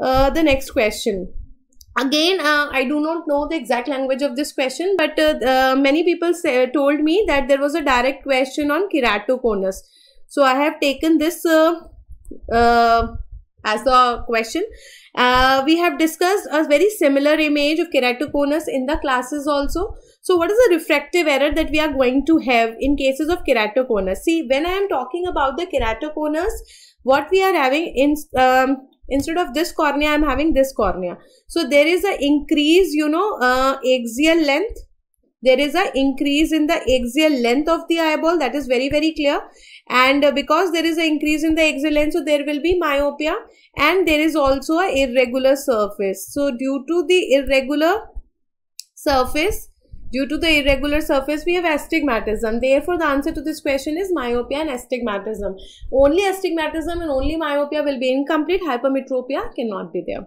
Uh, the next question again uh, i do not know the exact language of this question but uh, uh, many people say, told me that there was a direct question on keratoconus so i have taken this uh, as a question we have discussed a very similar image of keratoconus in the classes also so what is the refractive error that we are going to have in cases of keratoconus see when i am talking about the keratoconus what we are having in um, instead of this cornea i'm having this cornea so there is a increase you know uh, axial length there is a increase in the axial length of the eyeball that is very very clear and uh, because there is an increase in the axial length so there will be myopia and there is also a irregular surface so due to the irregular surface Due to the irregular surface, we have astigmatism. Therefore, the answer to this question is myopia and astigmatism. Only astigmatism and only myopia will be incomplete. Hypermetropia cannot be there.